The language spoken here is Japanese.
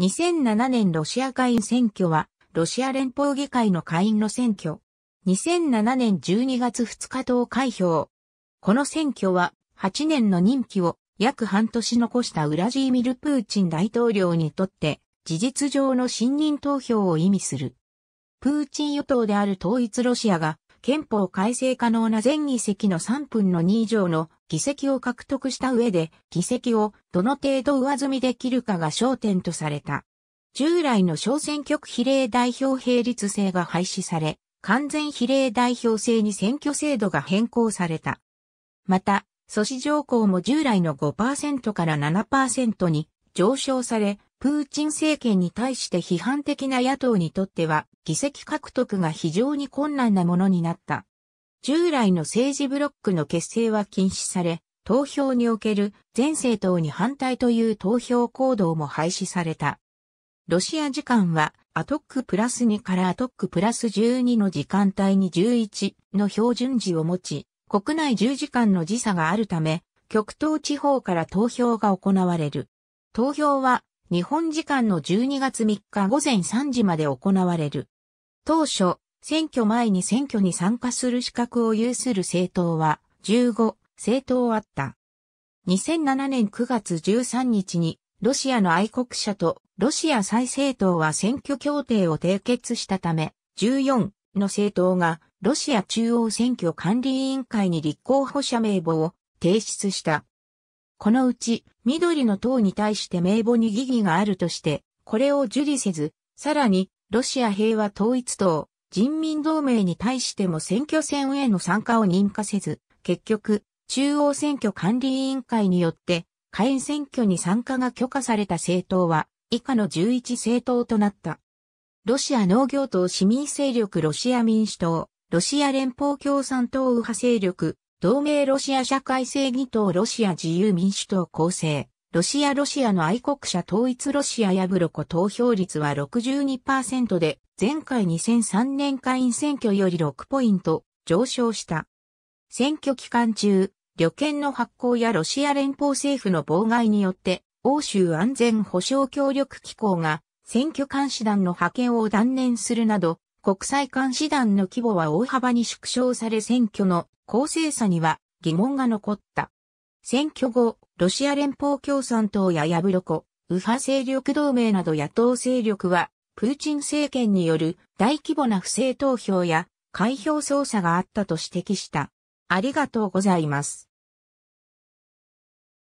2007年ロシア下院選挙は、ロシア連邦議会の下院の選挙。2007年12月2日投開票。この選挙は、8年の任期を約半年残したウラジーミル・プーチン大統領にとって、事実上の信任投票を意味する。プーチン与党である統一ロシアが憲法改正可能な全議席の3分の2以上の議席を獲得した上で、議席をどの程度上積みできるかが焦点とされた。従来の小選挙区比例代表並立制が廃止され、完全比例代表制に選挙制度が変更された。また、阻止条項も従来の5%から7%に上昇され、プーチン政権に対して批判的な野党にとっては議席獲得が非常に困難なものになった。従来の政治ブロックの結成は禁止され、投票における全政党に反対という投票行動も廃止された。ロシア時間はアトックプラス2からアトックプラス12の時間帯に11の標準時を持ち、国内10時間の時差があるため、極東地方から投票が行われる。投票は日本時間の12月3日午前3時まで行われる。当初、選挙前に選挙に参加する資格を有する政党は15政党あった。2007年9月13日にロシアの愛国者とロシア再政党は選挙協定を締結したため14の政党がロシア中央選挙管理委員会に立候補者名簿を提出した。このうち、緑の党に対して名簿に疑義があるとして、これを受理せず、さらに、ロシア平和統一党、人民同盟に対しても選挙戦への参加を認可せず、結局、中央選挙管理委員会によって、下院選挙に参加が許可された政党は、以下の11政党となった。ロシア農業党市民勢力ロシア民主党、ロシア連邦共産党右派勢力、同盟ロシア社会正義党ロシア自由民主党構成。ロシアロシアの愛国者統一ロシアやブロコ投票率は62%で、前回2003年会員選挙より6ポイント上昇した。選挙期間中、旅券の発行やロシア連邦政府の妨害によって、欧州安全保障協力機構が選挙監視団の派遣を断念するなど、国際監視団の規模は大幅に縮小され選挙の公正さには疑問が残った。選挙後、ロシア連邦共産党やヤブロコ、右派勢力同盟など野党勢力は、プーチン政権による大規模な不正投票や開票操作があったと指摘した。ありがとうございます。